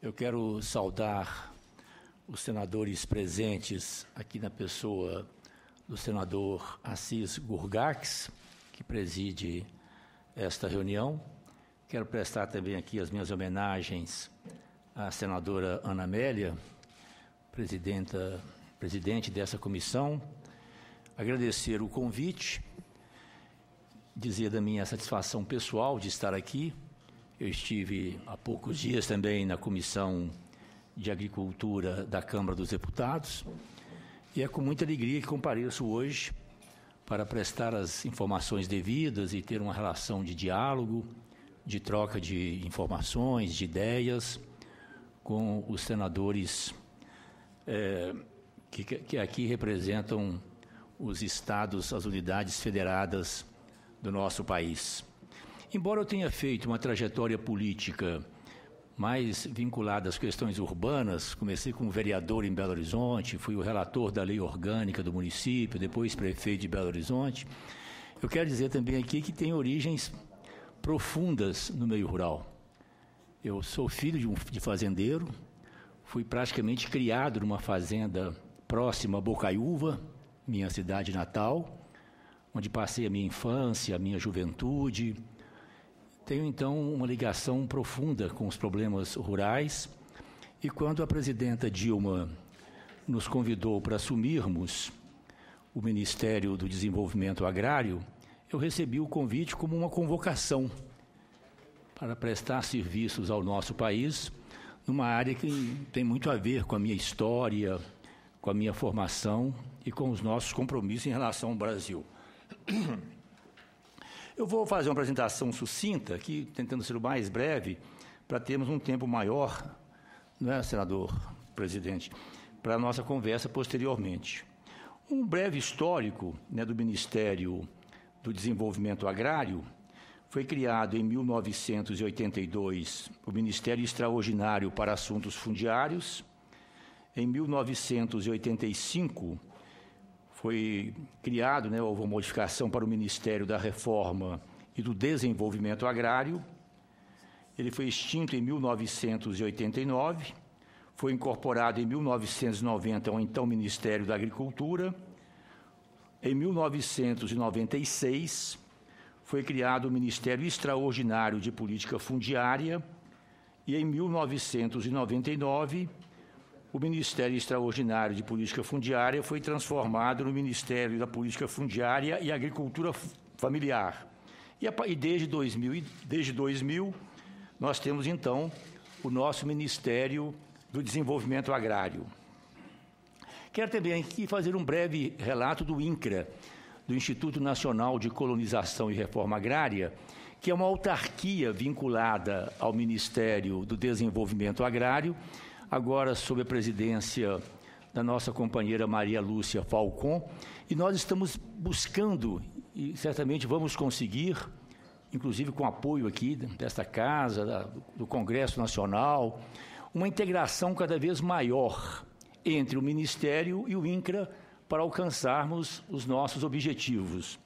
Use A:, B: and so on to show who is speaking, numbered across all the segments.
A: Eu quero saudar os senadores presentes aqui na pessoa do senador Assis Gurgax, que preside esta reunião. Quero prestar também aqui as minhas homenagens à senadora Ana Amélia, presidenta, presidente dessa comissão. Agradecer o convite, dizer da minha satisfação pessoal de estar aqui eu estive há poucos dias também na Comissão de Agricultura da Câmara dos Deputados e é com muita alegria que compareço hoje para prestar as informações devidas e ter uma relação de diálogo, de troca de informações, de ideias com os senadores é, que, que aqui representam os estados, as unidades federadas do nosso país. Embora eu tenha feito uma trajetória política mais vinculada às questões urbanas, comecei como vereador em Belo Horizonte, fui o relator da lei orgânica do município, depois prefeito de Belo Horizonte. Eu quero dizer também aqui que tem origens profundas no meio rural. Eu sou filho de um de fazendeiro, fui praticamente criado numa fazenda próxima a Bocaiúva, minha cidade natal, onde passei a minha infância, a minha juventude, tenho então uma ligação profunda com os problemas rurais e quando a presidenta Dilma nos convidou para assumirmos o Ministério do Desenvolvimento Agrário, eu recebi o convite como uma convocação para prestar serviços ao nosso país numa área que tem muito a ver com a minha história, com a minha formação e com os nossos compromissos em relação ao Brasil. Eu vou fazer uma apresentação sucinta aqui, tentando ser o mais breve, para termos um tempo maior, não é, senador, presidente, para a nossa conversa posteriormente. Um breve histórico né, do Ministério do Desenvolvimento Agrário, foi criado em 1982 o Ministério Extraordinário para Assuntos Fundiários. Em 1985, foi criado, né, houve uma modificação para o Ministério da Reforma e do Desenvolvimento Agrário. Ele foi extinto em 1989, foi incorporado em 1990 ao então Ministério da Agricultura. Em 1996, foi criado o Ministério Extraordinário de Política Fundiária e em 1999 o Ministério Extraordinário de Política Fundiária foi transformado no Ministério da Política Fundiária e Agricultura Familiar. E, desde, 2000, desde 2000, nós temos então o nosso Ministério do Desenvolvimento Agrário. Quero também aqui fazer um breve relato do INCRA, do Instituto Nacional de Colonização e Reforma Agrária, que é uma autarquia vinculada ao Ministério do Desenvolvimento Agrário, agora sob a presidência da nossa companheira Maria Lúcia Falcon, e nós estamos buscando, e certamente vamos conseguir, inclusive com apoio aqui desta casa, do Congresso Nacional, uma integração cada vez maior entre o Ministério e o INCRA para alcançarmos os nossos objetivos.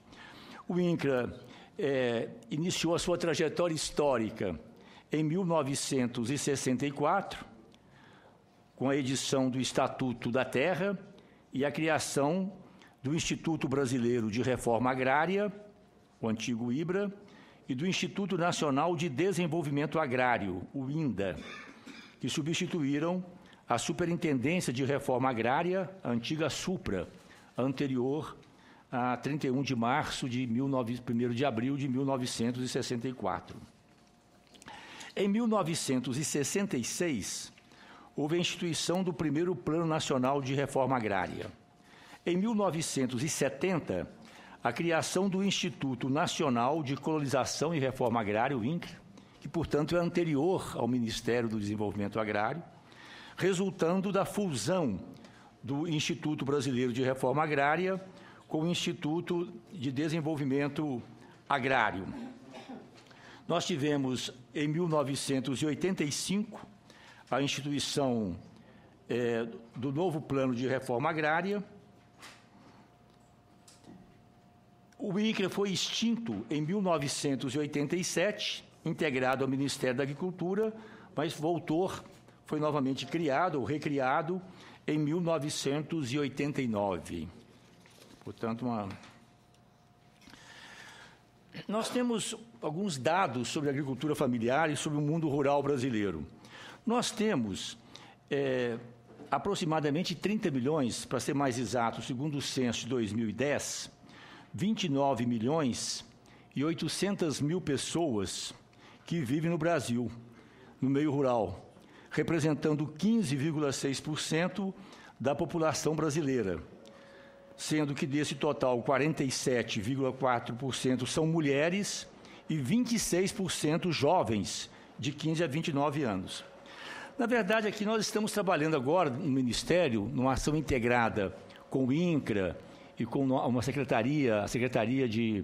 A: O INCRA é, iniciou a sua trajetória histórica em 1964 com a edição do Estatuto da Terra e a criação do Instituto Brasileiro de Reforma Agrária, o antigo IBRA, e do Instituto Nacional de Desenvolvimento Agrário, o INDA, que substituíram a Superintendência de Reforma Agrária, a antiga SUPRA, anterior a 31 de março de 19, 1 de abril de 1964. Em 1966, houve a instituição do primeiro Plano Nacional de Reforma Agrária. Em 1970, a criação do Instituto Nacional de Colonização e Reforma Agrária, o INCRE, que, portanto, é anterior ao Ministério do Desenvolvimento Agrário, resultando da fusão do Instituto Brasileiro de Reforma Agrária com o Instituto de Desenvolvimento Agrário. Nós tivemos, em 1985, a instituição é, do novo plano de reforma agrária. O INCRA foi extinto em 1987, integrado ao Ministério da Agricultura, mas voltou, foi novamente criado ou recriado em 1989. Portanto, uma... nós temos alguns dados sobre a agricultura familiar e sobre o mundo rural brasileiro. Nós temos é, aproximadamente 30 milhões, para ser mais exato, segundo o censo de 2010, 29 milhões e 800 mil pessoas que vivem no Brasil, no meio rural, representando 15,6% da população brasileira, sendo que desse total 47,4% são mulheres e 26% jovens de 15 a 29 anos. Na verdade, aqui nós estamos trabalhando agora no Ministério, numa ação integrada com o INCRA e com uma secretaria, a Secretaria de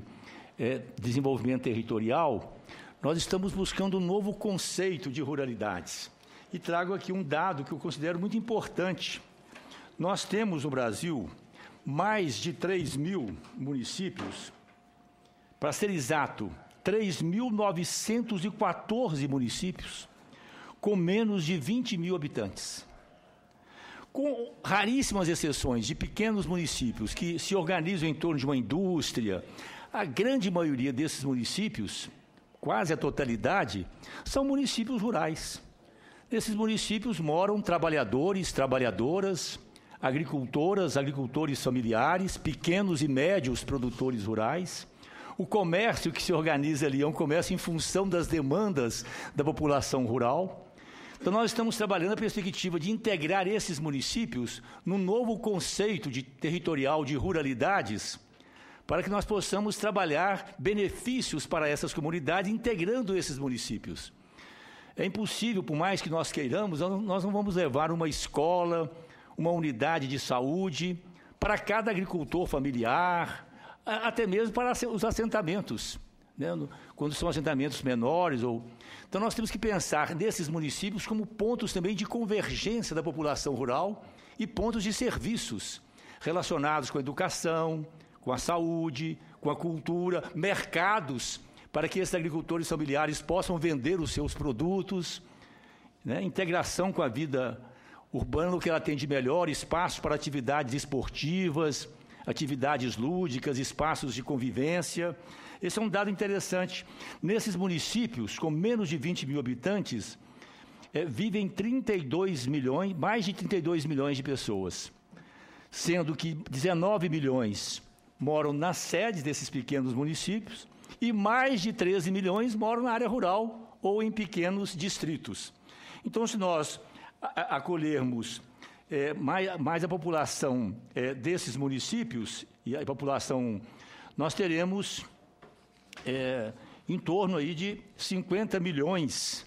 A: é, Desenvolvimento Territorial, nós estamos buscando um novo conceito de ruralidades. E trago aqui um dado que eu considero muito importante. Nós temos no Brasil mais de 3 mil municípios, para ser exato, 3.914 municípios com menos de 20 mil habitantes. Com raríssimas exceções de pequenos municípios que se organizam em torno de uma indústria, a grande maioria desses municípios, quase a totalidade, são municípios rurais. Nesses municípios moram trabalhadores, trabalhadoras, agricultoras, agricultores familiares, pequenos e médios produtores rurais. O comércio que se organiza ali é um comércio em função das demandas da população rural. Então nós estamos trabalhando a perspectiva de integrar esses municípios num novo conceito de territorial de ruralidades, para que nós possamos trabalhar benefícios para essas comunidades integrando esses municípios. É impossível, por mais que nós queiramos, nós não vamos levar uma escola, uma unidade de saúde para cada agricultor familiar, até mesmo para os assentamentos. Né? quando são assentamentos menores ou então nós temos que pensar nesses municípios como pontos também de convergência da população rural e pontos de serviços relacionados com a educação, com a saúde, com a cultura, mercados para que esses agricultores familiares possam vender os seus produtos, né? integração com a vida urbana, no que ela tem de melhor, espaço para atividades esportivas, atividades lúdicas, espaços de convivência. Esse é um dado interessante. Nesses municípios com menos de 20 mil habitantes, é, vivem 32 milhões, mais de 32 milhões de pessoas, sendo que 19 milhões moram nas sedes desses pequenos municípios e mais de 13 milhões moram na área rural ou em pequenos distritos. Então, se nós acolhermos é, eh, mais, mais, a população é, desses municípios e a população, nós teremos é, em torno aí de 50 milhões,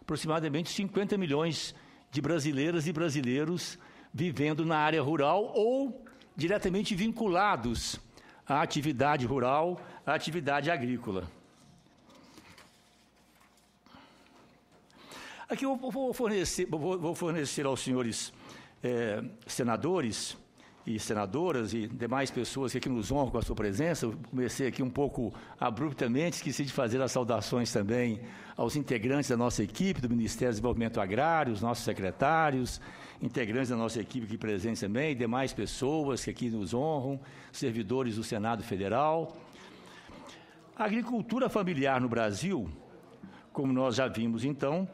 A: aproximadamente 50 milhões de brasileiras e brasileiros vivendo na área rural ou diretamente vinculados à atividade rural, à atividade agrícola. Aqui eu vou fornecer, vou fornecer aos senhores é, senadores e senadoras e demais pessoas que aqui nos honram com a sua presença. Eu comecei aqui um pouco abruptamente, esqueci de fazer as saudações também aos integrantes da nossa equipe do Ministério do Desenvolvimento Agrário, os nossos secretários, integrantes da nossa equipe aqui presentes também, demais pessoas que aqui nos honram, servidores do Senado Federal. A agricultura familiar no Brasil, como nós já vimos então,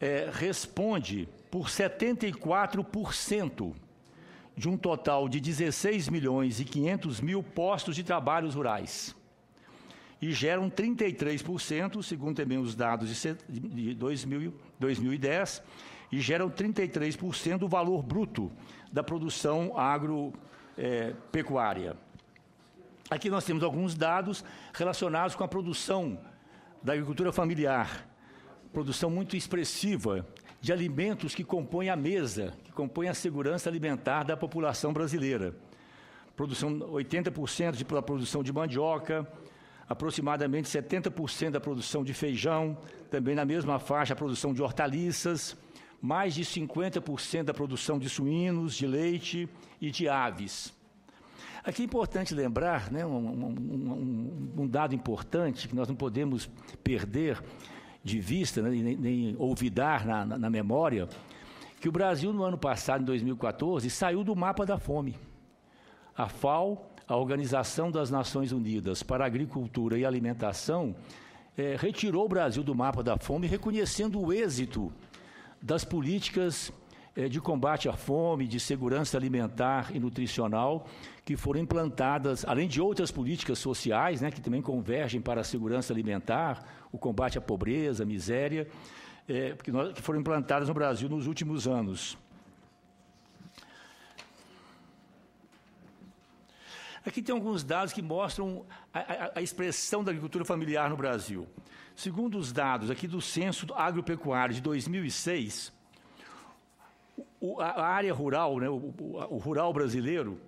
A: é, responde por 74% de um total de 16 milhões e 500 mil postos de trabalhos rurais e geram 33%, segundo também os dados de 2010, e geram 33% do valor bruto da produção agropecuária. Eh, Aqui nós temos alguns dados relacionados com a produção da agricultura familiar, produção muito expressiva de alimentos que compõem a mesa, que compõem a segurança alimentar da população brasileira. Produção 80% da produção de mandioca, aproximadamente 70% da produção de feijão, também na mesma faixa a produção de hortaliças, mais de 50% da produção de suínos, de leite e de aves. Aqui é importante lembrar, né, um, um, um, um dado importante que nós não podemos perder, de vista, né, nem, nem olvidar na, na, na memória, que o Brasil, no ano passado, em 2014, saiu do mapa da fome. A FAO, a Organização das Nações Unidas para a Agricultura e Alimentação, é, retirou o Brasil do mapa da fome, reconhecendo o êxito das políticas é, de combate à fome, de segurança alimentar e nutricional, que foram implantadas, além de outras políticas sociais, né, que também convergem para a segurança alimentar, o combate à pobreza, à miséria, é, que, nós, que foram implantadas no Brasil nos últimos anos. Aqui tem alguns dados que mostram a, a, a, expressão da agricultura familiar no Brasil. Segundo os dados aqui do Censo Agropecuário de 2006, o, a, área rural, né, o, o, rural brasileiro,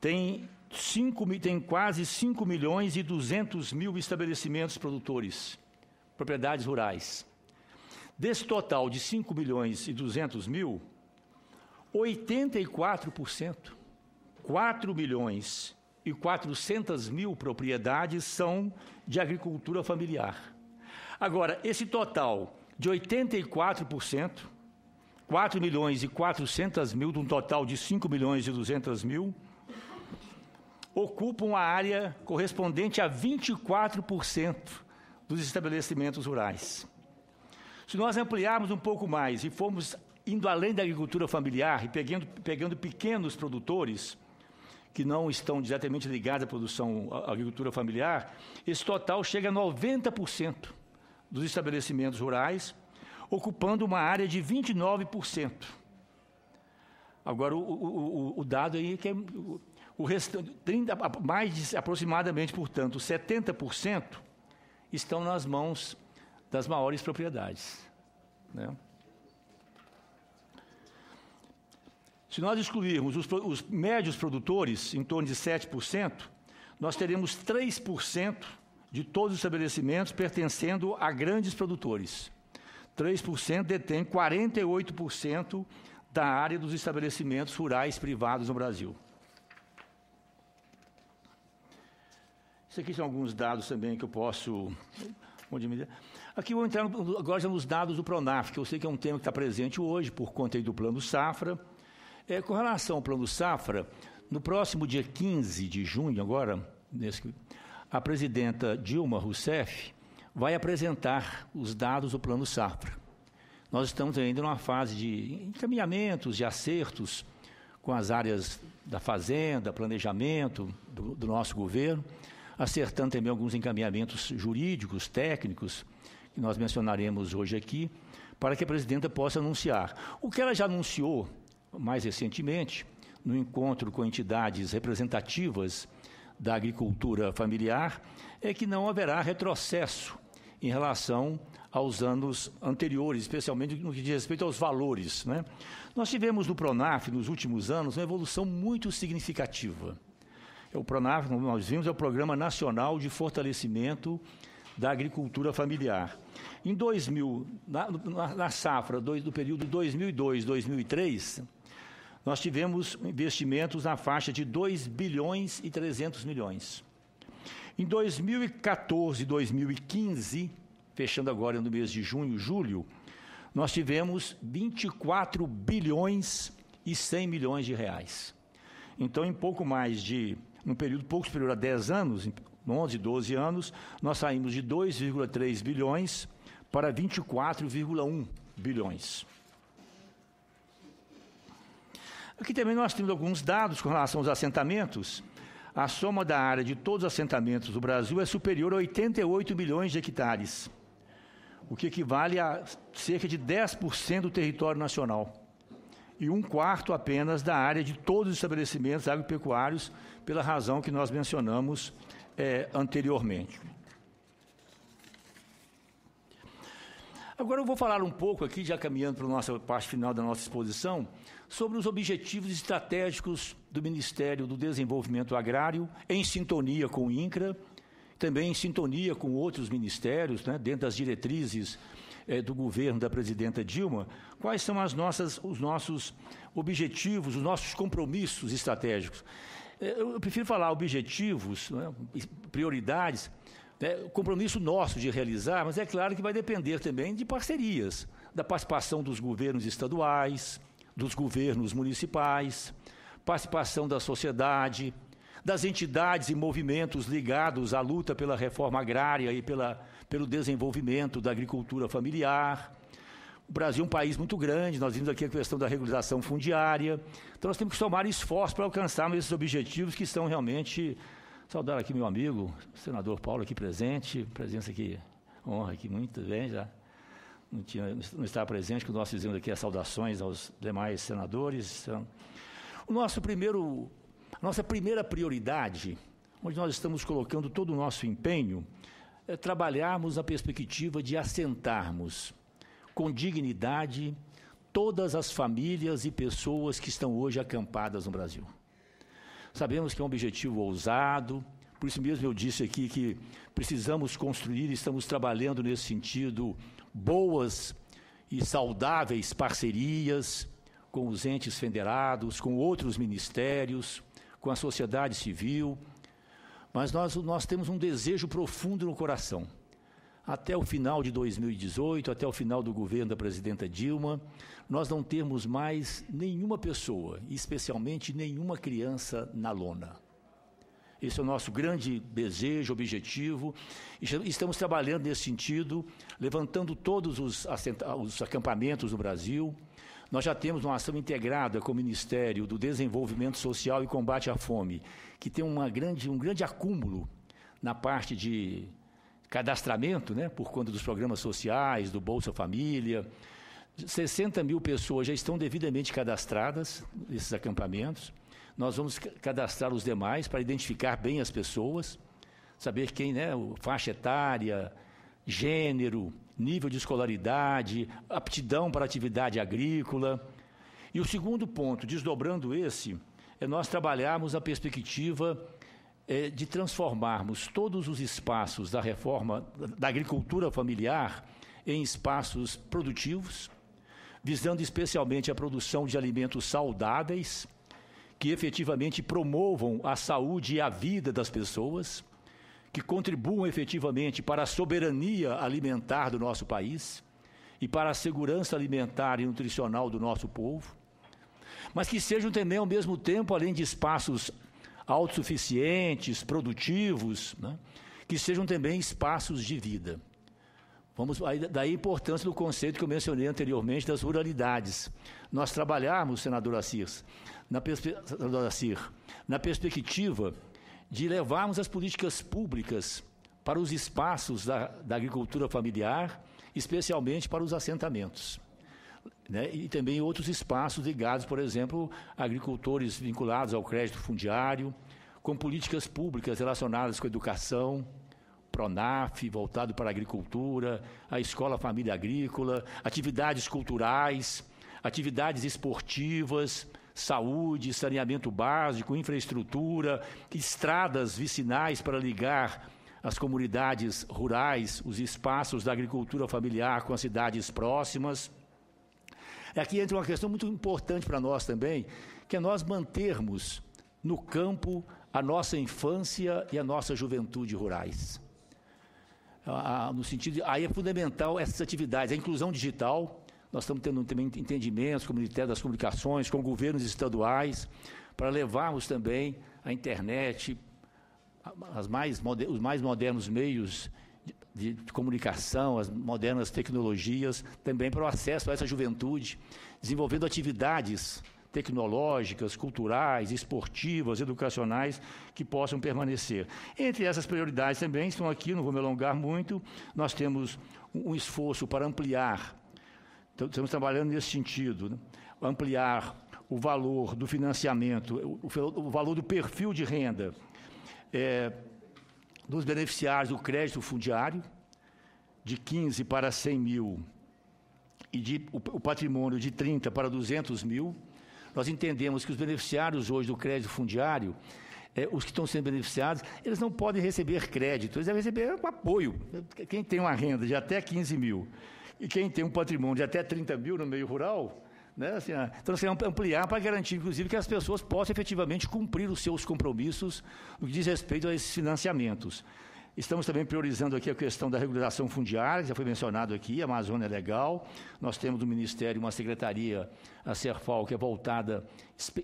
A: tem, cinco, tem quase 5 milhões e 200 mil estabelecimentos produtores, propriedades rurais. Desse total de 5 milhões e 200 mil, 84%, 4 milhões e 400 mil propriedades são de agricultura familiar. Agora, esse total de 84%, 4 milhões e 400 mil, de um total de 5 milhões e 200 mil, ocupam a área correspondente a 24% dos estabelecimentos rurais. Se nós ampliarmos um pouco mais e formos indo além da agricultura familiar e pegando, pegando pequenos produtores que não estão diretamente ligados à produção à agricultura familiar, esse total chega a 90% dos estabelecimentos rurais ocupando uma área de 29%. Agora, o, o, o dado aí é que é o restante, 30, mais de, aproximadamente, portanto, 70% estão nas mãos das maiores propriedades. Né? Se nós excluirmos os, os, médios produtores, em torno de 7%, nós teremos 3% de todos os estabelecimentos pertencendo a grandes produtores. 3% detém 48% da área dos estabelecimentos rurais privados no Brasil. Isso aqui são alguns dados também que eu posso. Aqui vou entrar agora nos dados do Pronaf, que eu sei que é um tema que está presente hoje por conta do Plano Safra. É, com relação ao Plano Safra, no próximo dia 15 de junho, agora, nesse, a presidenta Dilma Rousseff vai apresentar os dados do plano Safra. Nós estamos ainda numa fase de encaminhamentos, de acertos com as áreas da fazenda, planejamento do, do nosso governo, acertando também alguns encaminhamentos jurídicos, técnicos, que nós mencionaremos hoje aqui, para que a presidenta possa anunciar. O que ela já anunciou mais recentemente, no encontro com entidades representativas da agricultura familiar, é que não haverá retrocesso em relação aos anos anteriores, especialmente no que diz respeito aos valores. Né? Nós tivemos no Pronaf, nos últimos anos, uma evolução muito significativa. É o Pronaf, como nós vimos, é o Programa Nacional de Fortalecimento da Agricultura Familiar. Em 2000, na, na safra do, do período 2002-2003, nós tivemos investimentos na faixa de 2 bilhões e 300 milhões. Em 2014, 2015, fechando agora no mês de junho, julho, nós tivemos 24 bilhões e 100 milhões de reais. Então, em pouco mais de um período pouco superior a 10 anos, 11, 12 anos, nós saímos de 2,3 bilhões para 24,1 bilhões. Aqui também nós temos alguns dados com relação aos assentamentos a soma da área de todos os assentamentos do Brasil é superior a 88 milhões de hectares, o que equivale a cerca de 10% do território nacional e um quarto apenas da área de todos os estabelecimentos agropecuários, pela razão que nós mencionamos é, anteriormente. Agora eu vou falar um pouco aqui, já caminhando para a nossa parte final da nossa exposição, sobre os objetivos estratégicos do Ministério do Desenvolvimento Agrário, em sintonia com o INCRA, também em sintonia com outros ministérios, né, dentro das diretrizes eh, do governo da presidenta Dilma, quais são as nossas, os nossos objetivos, os nossos compromissos estratégicos. Eh, eu prefiro falar objetivos, né, prioridades, né, o compromisso nosso de realizar, mas é claro que vai depender também de parcerias, da participação dos governos estaduais, dos governos municipais, participação da sociedade, das entidades e movimentos ligados à luta pela reforma agrária e pela, pelo desenvolvimento da agricultura familiar. O Brasil é um país muito grande, nós vimos aqui a questão da regularização fundiária. Então, nós temos que somar esforço para alcançarmos esses objetivos que são realmente Saudar aqui meu amigo, senador Paulo, aqui presente, presença aqui, honra aqui muito bem já. Não, tinha, não estava presente, que nós fizemos aqui as é saudações aos demais senadores. Então, o nosso primeiro, a nossa primeira prioridade, onde nós estamos colocando todo o nosso empenho, é trabalharmos na perspectiva de assentarmos com dignidade todas as famílias e pessoas que estão hoje acampadas no Brasil. Sabemos que é um objetivo ousado, por isso mesmo eu disse aqui que precisamos construir, estamos trabalhando nesse sentido, boas e saudáveis parcerias com os entes federados, com outros ministérios, com a sociedade civil. Mas nós, nós temos um desejo profundo no coração até o final de 2018, até o final do governo da presidenta Dilma, nós não temos mais nenhuma pessoa, especialmente nenhuma criança na lona. Esse é o nosso grande desejo, objetivo. Estamos trabalhando nesse sentido, levantando todos os, os acampamentos no Brasil. Nós já temos uma ação integrada com o Ministério do Desenvolvimento Social e Combate à Fome, que tem uma grande, um grande acúmulo na parte de cadastramento, né, por conta dos programas sociais, do Bolsa Família. 60 mil pessoas já estão devidamente cadastradas nesses acampamentos. Nós vamos cadastrar os demais para identificar bem as pessoas, saber quem, né, faixa etária, gênero, nível de escolaridade, aptidão para atividade agrícola. E o segundo ponto, desdobrando esse, é nós trabalharmos a perspectiva é, de transformarmos todos os espaços da reforma da agricultura familiar em espaços produtivos, visando especialmente a produção de alimentos saudáveis, que efetivamente promovam a saúde e a vida das pessoas, que contribuam efetivamente para a soberania alimentar do nosso país e para a segurança alimentar e nutricional do nosso povo, mas que sejam também, ao mesmo tempo, além de espaços autossuficientes, produtivos, né? que sejam também espaços de vida. Vamos, daí a importância do conceito que eu mencionei anteriormente das ruralidades. Nós trabalharmos, senador Assis, na, perspe senador Assir, na perspectiva de levarmos as políticas públicas para os espaços da, da agricultura familiar, especialmente para os assentamentos. Né? e também outros espaços ligados, por exemplo, a agricultores vinculados ao crédito fundiário, com políticas públicas relacionadas com a educação, PRONAF, voltado para a agricultura, a Escola Família Agrícola, atividades culturais, atividades esportivas, saúde, saneamento básico, infraestrutura, estradas vicinais para ligar as comunidades rurais, os espaços da agricultura familiar com as cidades próximas é aqui entra uma questão muito importante para nós também, que é nós mantermos no campo a nossa infância e a nossa juventude rurais. no sentido, aí é fundamental essas atividades, a inclusão digital, nós estamos tendo também entendimentos comunitários das comunicações com governos estaduais para levarmos também a internet, as mais, os mais modernos meios de, comunicação, as modernas tecnologias, também para o acesso a essa juventude, desenvolvendo atividades tecnológicas, culturais, esportivas, educacionais que possam permanecer. Entre essas prioridades também estão aqui, não vou me alongar muito, nós temos um esforço para ampliar, estamos trabalhando nesse sentido, né? ampliar o valor do financiamento, o, o valor do perfil de renda. É, dos beneficiários do crédito fundiário, de 15 para 100 mil e de, o, o patrimônio de 30 para 200 mil, nós entendemos que os beneficiários hoje do crédito fundiário, é, os que estão sendo beneficiados, eles não podem receber crédito, eles devem receber apoio. Quem tem uma renda de até 15 mil e quem tem um patrimônio de até 30 mil no meio rural, né, assim, ah, então, assim, ampliar para garantir, inclusive, que as pessoas possam efetivamente cumprir os seus compromissos no que diz respeito a esses financiamentos. Estamos também priorizando aqui a questão da regularização fundiária, que já foi mencionado aqui, a Amazônia é legal. Nós temos no Ministério uma secretaria, a CERFAL, que é voltada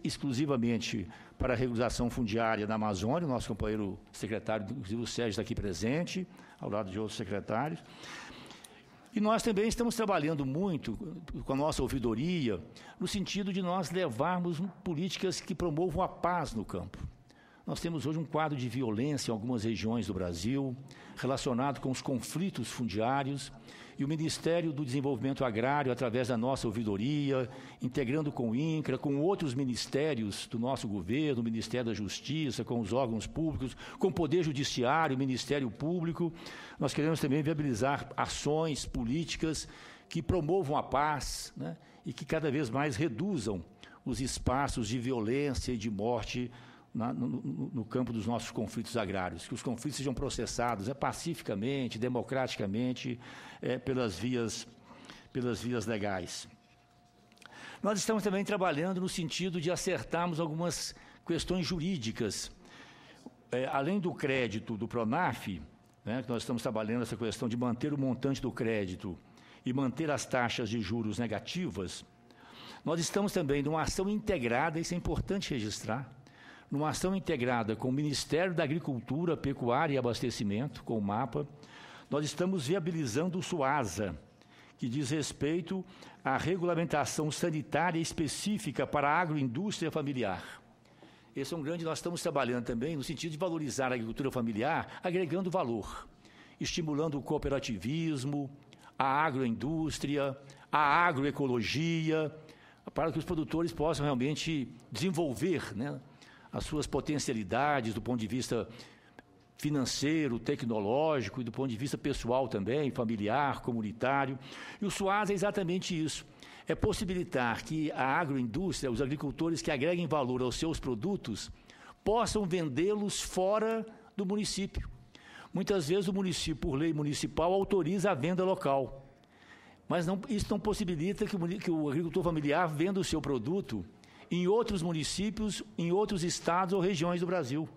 A: exclusivamente para a regularização fundiária na Amazônia. O nosso companheiro secretário, inclusive o Sérgio, está aqui presente, ao lado de outros secretários. E nós também estamos trabalhando muito com a nossa ouvidoria, no sentido de nós levarmos políticas que promovam a paz no campo. Nós temos hoje um quadro de violência em algumas regiões do Brasil, relacionado com os conflitos fundiários, e o Ministério do Desenvolvimento Agrário, através da nossa ouvidoria, integrando com o INCRA, com outros ministérios do nosso governo, o Ministério da Justiça, com os órgãos públicos, com o Poder Judiciário, o Ministério Público. Nós queremos também viabilizar ações políticas que promovam a paz né, e que cada vez mais reduzam os espaços de violência e de morte na, no, no, campo dos nossos conflitos agrários, que os conflitos sejam processados é, pacificamente, democraticamente, é, pelas, vias, pelas vias legais. Nós estamos também trabalhando no sentido de acertarmos algumas questões jurídicas. É, além do crédito do PRONAF, né, que nós estamos trabalhando essa questão de manter o montante do crédito e manter as taxas de juros negativas, nós estamos também numa ação integrada, isso é importante registrar, numa ação integrada com o Ministério da Agricultura, Pecuária e Abastecimento, com o MAPA, nós estamos viabilizando o SUASA, que diz respeito à regulamentação sanitária específica para a agroindústria familiar. Esse é um grande, nós estamos trabalhando também no sentido de valorizar a agricultura familiar, agregando valor, estimulando o cooperativismo, a agroindústria, a agroecologia, para que os produtores possam realmente desenvolver né, as suas potencialidades do ponto de vista financeiro, tecnológico e do ponto de vista pessoal também, familiar, comunitário. E o SUAS é exatamente isso. É possibilitar que a agroindústria, os agricultores que agreguem valor aos seus produtos, possam vendê-los fora do município. Muitas vezes o município, por lei municipal, autoriza a venda local. Mas não, isso não possibilita que o, que o agricultor familiar venda o seu produto em outros municípios, em outros estados ou regiões do Brasil.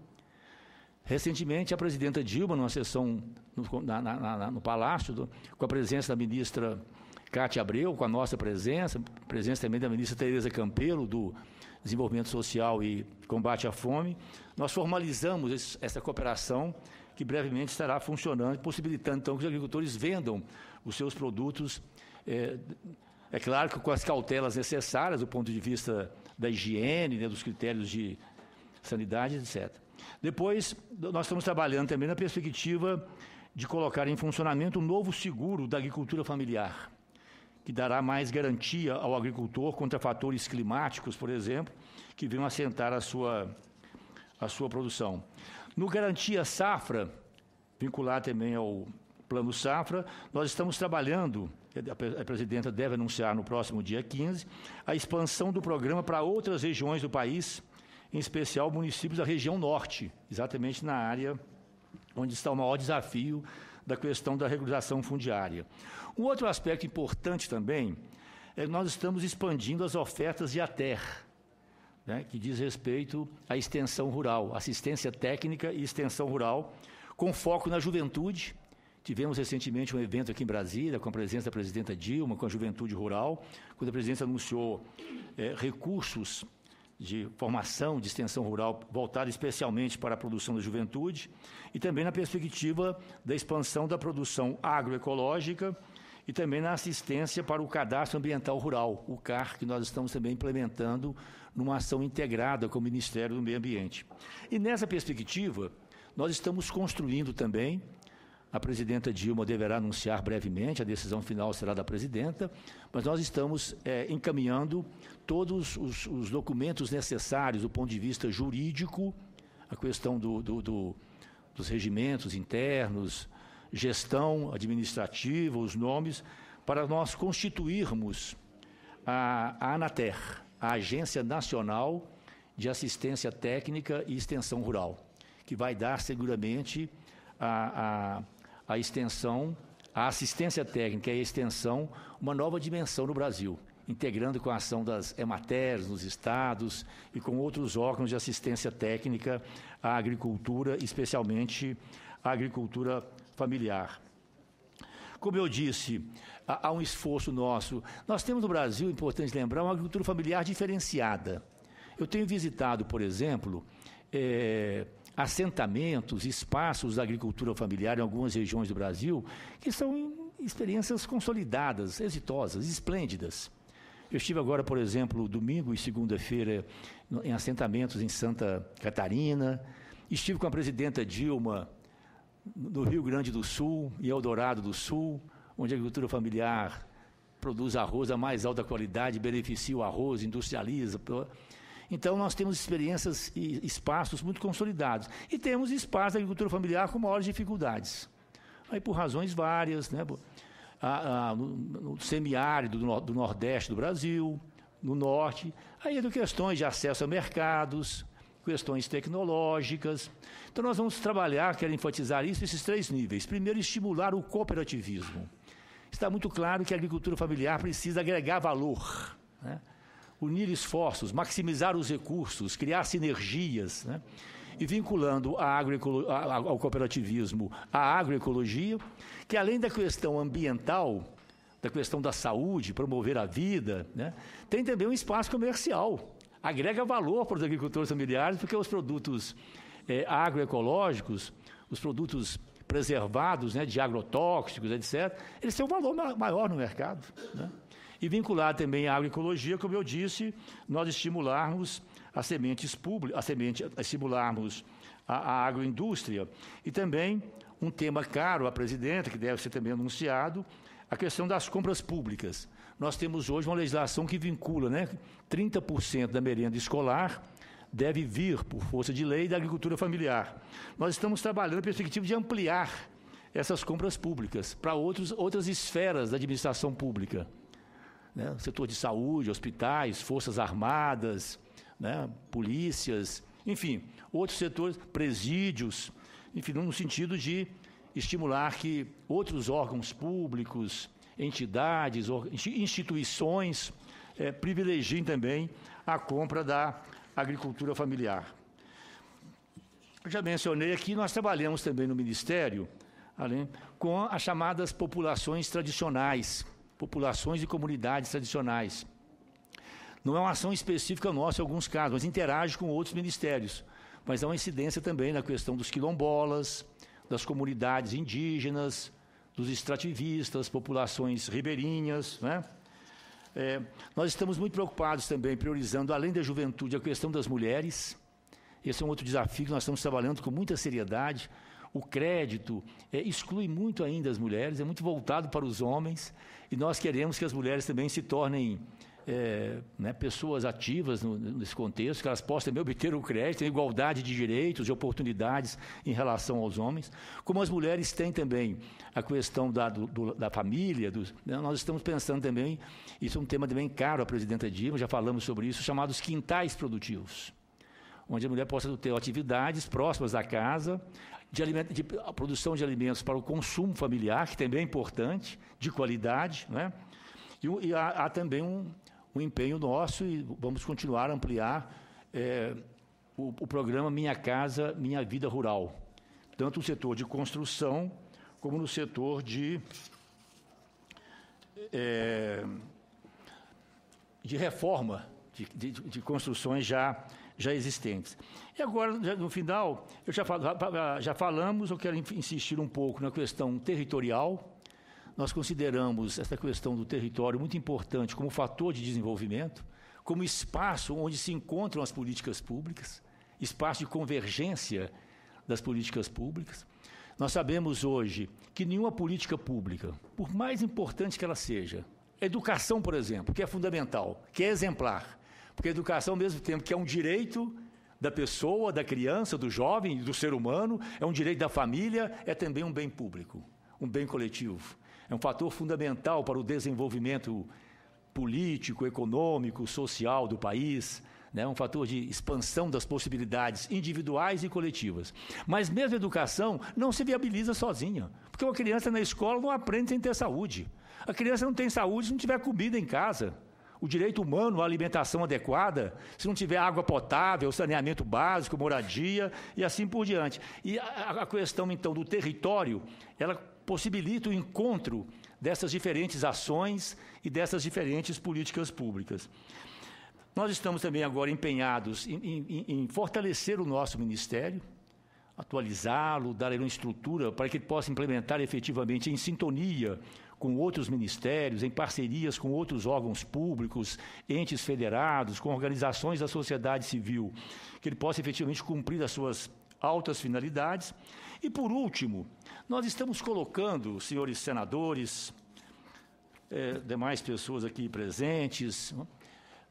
A: Recentemente, a presidenta Dilma, numa sessão no, na, na, no Palácio, do, com a presença da ministra Cátia Abreu, com a nossa presença, presença também da ministra Tereza Campelo, do Desenvolvimento Social e Combate à Fome, nós formalizamos esse, essa cooperação que brevemente estará funcionando, possibilitando então que os agricultores vendam os seus produtos eh, é claro que com as cautelas necessárias do ponto de vista da higiene, né, dos critérios de sanidade, etc. Depois, nós estamos trabalhando também na perspectiva de colocar em funcionamento um novo seguro da agricultura familiar, que dará mais garantia ao agricultor contra fatores climáticos, por exemplo, que venham assentar a sua, a sua produção. No Garantia Safra, vincular também ao Plano Safra, nós estamos trabalhando a presidenta deve anunciar no próximo dia 15, a expansão do programa para outras regiões do país, em especial municípios da região norte, exatamente na área onde está o maior desafio da questão da regularização fundiária. Um outro aspecto importante também é que nós estamos expandindo as ofertas de ATER, né, que diz respeito à extensão rural, assistência técnica e extensão rural, com foco na juventude Tivemos recentemente um evento aqui em Brasília, com a presença da presidenta Dilma, com a Juventude Rural, quando a presidência anunciou é, recursos de formação de extensão rural voltada especialmente para a produção da juventude e também na perspectiva da expansão da produção agroecológica e também na assistência para o cadastro ambiental rural, o CAR, que nós estamos também implementando numa ação integrada com o Ministério do Meio Ambiente. E nessa perspectiva, nós estamos construindo também a presidenta Dilma deverá anunciar brevemente, a decisão final será da presidenta, mas nós estamos é, encaminhando todos os, os, documentos necessários do ponto de vista jurídico, a questão do, do, do, dos regimentos internos, gestão administrativa, os nomes, para nós constituirmos a, a ANATER, a Agência Nacional de Assistência Técnica e Extensão Rural, que vai dar seguramente a, a a extensão, a assistência técnica e a extensão, uma nova dimensão no Brasil, integrando com a ação das EMATERs nos estados e com outros órgãos de assistência técnica à agricultura, especialmente à agricultura familiar. Como eu disse, há um esforço nosso. Nós temos no Brasil, é importante lembrar, uma agricultura familiar diferenciada. Eu tenho visitado, por exemplo, eh, assentamentos, espaços da agricultura familiar em algumas regiões do Brasil, que são experiências consolidadas, exitosas, esplêndidas. Eu estive agora, por exemplo, domingo e segunda-feira em assentamentos em Santa Catarina, estive com a presidenta Dilma no Rio Grande do Sul e Eldorado do Sul, onde a agricultura familiar produz arroz da mais alta qualidade, beneficia o arroz, industrializa. Então, nós temos experiências e espaços muito consolidados. E temos espaços da agricultura familiar com maiores dificuldades. Aí, por razões várias, né? no, no semiárido do, do Nordeste do Brasil, no Norte, aí é do questões de acesso a mercados, questões tecnológicas. Então, nós vamos trabalhar, quero enfatizar isso, esses três níveis. Primeiro, estimular o cooperativismo. Está muito claro que a agricultura familiar precisa agregar valor. Né? unir esforços, maximizar os recursos, criar sinergias, né? e vinculando a agroecolo... ao cooperativismo a agroecologia, que além da questão ambiental, da questão da saúde, promover a vida, né? tem também um espaço comercial. Agrega valor para os agricultores familiares, porque os produtos é, agroecológicos, os produtos preservados né, de agrotóxicos, etc., eles têm um valor maior no mercado. Né? E vincular também a agroecologia, como eu disse, nós estimularmos as sementes públicas, a semente, estimularmos a, a agroindústria e também um tema caro à presidenta, que deve ser também anunciado, a questão das compras públicas. Nós temos hoje uma legislação que vincula, né, 30% da merenda escolar deve vir por força de lei da agricultura familiar. Nós estamos trabalhando na perspectiva de ampliar essas compras públicas para outros, outras esferas da administração pública né? setor de saúde, hospitais, forças armadas, né? polícias, enfim, outros setores, presídios, enfim, no sentido de estimular que outros órgãos públicos, entidades, instituições é, privilegiem também a compra da agricultura familiar. Eu já mencionei aqui, nós trabalhamos também no Ministério além, com as chamadas populações tradicionais, populações e comunidades tradicionais. Não é uma ação específica nossa em alguns casos, mas interage com outros ministérios. Mas há uma incidência também na questão dos quilombolas, das comunidades indígenas, dos extrativistas, populações ribeirinhas. Né? É, nós estamos muito preocupados também, priorizando, além da juventude, a questão das mulheres. Esse é um outro desafio que nós estamos trabalhando com muita seriedade o crédito é, exclui muito ainda as mulheres, é muito voltado para os homens, e nós queremos que as mulheres também se tornem é, né, pessoas ativas no, nesse contexto, que elas possam também obter o crédito, a igualdade de direitos, de oportunidades em relação aos homens, como as mulheres têm também a questão da, do, da família. Dos, né, nós estamos pensando também, isso é um tema também caro à presidenta Dilma, já falamos sobre isso, chamados quintais produtivos onde a mulher possa ter atividades próximas da casa, de, aliment, de a produção de alimentos para o consumo familiar, que também é importante, de qualidade, né? E, e há, há, também um, um, empenho nosso e vamos continuar a ampliar é, o, o programa Minha Casa Minha Vida Rural, tanto no setor de construção como no setor de é, de reforma de, de, de, construções já já existentes. E agora, no final, eu já, falo, já falamos, eu quero insistir um pouco na questão territorial. Nós consideramos essa questão do território muito importante como fator de desenvolvimento, como espaço onde se encontram as políticas públicas, espaço de convergência das políticas públicas. Nós sabemos hoje que nenhuma política pública, por mais importante que ela seja, educação, por exemplo, que é fundamental, que é exemplar, porque a educação, ao mesmo tempo que é um direito da pessoa, da criança, do jovem, do ser humano, é um direito da família, é também um bem público, um bem coletivo. É um fator fundamental para o desenvolvimento político, econômico, social do país, né? É um fator de expansão das possibilidades individuais e coletivas. Mas mesmo a educação não se viabiliza sozinha, porque uma criança na escola não aprende sem ter saúde. A criança não tem saúde se não tiver comida em casa o direito humano à alimentação adequada, se não tiver água potável, saneamento básico, moradia e assim por diante. E a, a questão, então, do território, ela possibilita o encontro dessas diferentes ações e dessas diferentes políticas públicas. Nós estamos também agora empenhados em, em, em fortalecer o nosso ministério, atualizá-lo, dar lhe uma estrutura para que ele possa implementar efetivamente em sintonia com outros ministérios, em parcerias com outros órgãos públicos, entes federados, com organizações da sociedade civil, que ele possa efetivamente cumprir as suas altas finalidades. E, por último, nós estamos colocando, senhores senadores, é, demais pessoas aqui presentes,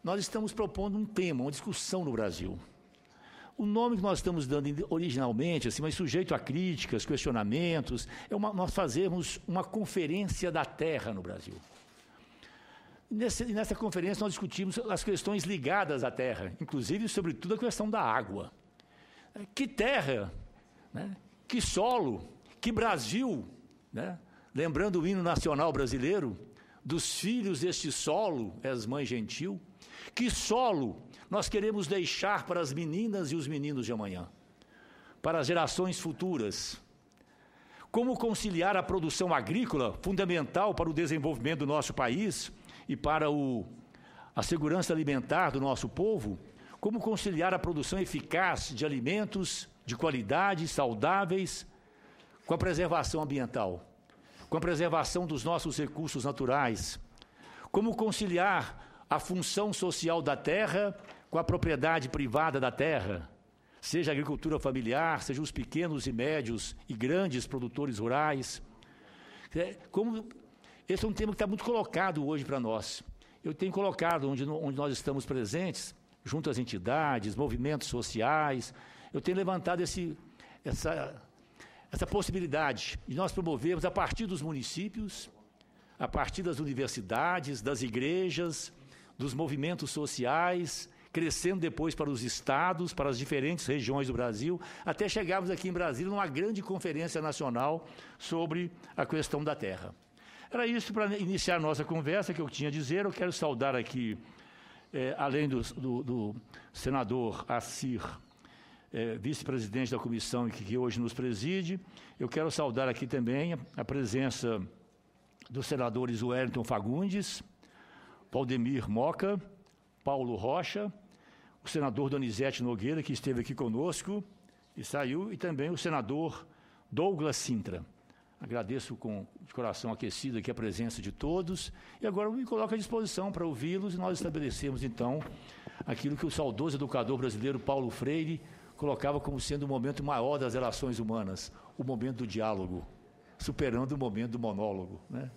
A: nós estamos propondo um tema, uma discussão no Brasil. O nome que nós estamos dando originalmente, assim, mas sujeito a críticas, questionamentos, é uma, nós fazermos uma conferência da terra no Brasil. Nessa, nessa conferência nós discutimos as questões ligadas à terra, inclusive, sobretudo, a questão da água. Que terra, né? que solo, que Brasil, né? lembrando o hino nacional brasileiro, dos filhos deste solo, és mãe gentil? Que solo nós queremos deixar para as meninas e os meninos de amanhã, para as gerações futuras? Como conciliar a produção agrícola, fundamental para o desenvolvimento do nosso país e para o, a segurança alimentar do nosso povo? Como conciliar a produção eficaz de alimentos de qualidade, saudáveis, com a preservação ambiental? com a preservação dos nossos recursos naturais? Como conciliar a função social da terra com a propriedade privada da terra? Seja a agricultura familiar, seja os pequenos e médios e grandes produtores rurais. É, como esse é um tema que está muito colocado hoje para nós. Eu tenho colocado onde, onde nós estamos presentes, junto às entidades, movimentos sociais, eu tenho levantado esse, essa essa possibilidade de nós promovermos a partir dos municípios, a partir das universidades, das igrejas, dos movimentos sociais, crescendo depois para os estados, para as diferentes regiões do Brasil, até chegarmos aqui em Brasília numa grande conferência nacional sobre a questão da terra. Era isso para iniciar a nossa conversa que eu tinha a dizer. Eu quero saudar aqui, eh, além do, do, do senador Assir é, vice-presidente da comissão que, que hoje nos preside. Eu quero saudar aqui também a presença dos senadores Wellington Fagundes, Valdemir Moca, Paulo Rocha, o senador Donizete Nogueira, que esteve aqui conosco e saiu, e também o senador Douglas Sintra. Agradeço com de coração aquecido aqui a presença de todos e agora me coloco à disposição para ouvi-los e nós estabelecemos então aquilo que o saudoso educador brasileiro Paulo Freire colocava como sendo o momento maior das relações humanas, o momento do diálogo, superando o momento do monólogo. Né?